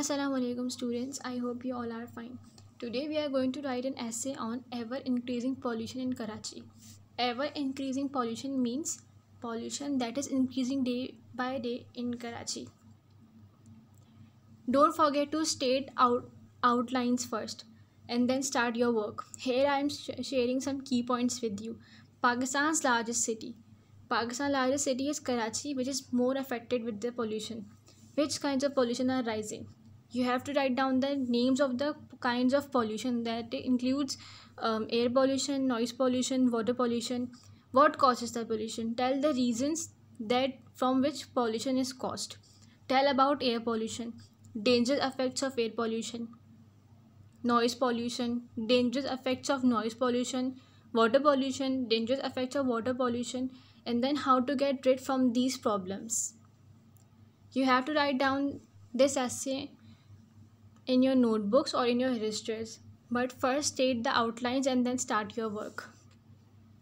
Assalamu alaikum students I hope you all are fine today we are going to write an essay on ever increasing pollution in Karachi ever increasing pollution means pollution that is increasing day by day in Karachi don't forget to state out outlines first and then start your work here I am sh sharing some key points with you Pakistan's largest city Pakistan's largest city is Karachi which is more affected with the pollution which kinds of pollution are rising you have to write down the names of the kinds of pollution that includes um, air pollution noise pollution water pollution what causes the pollution tell the reasons that from which pollution is caused tell about air pollution dangerous effects of air pollution noise pollution dangerous effects of noise pollution water pollution dangerous effects of water pollution and then how to get rid from these problems you have to write down this essay in your notebooks or in your registers. But first state the outlines and then start your work.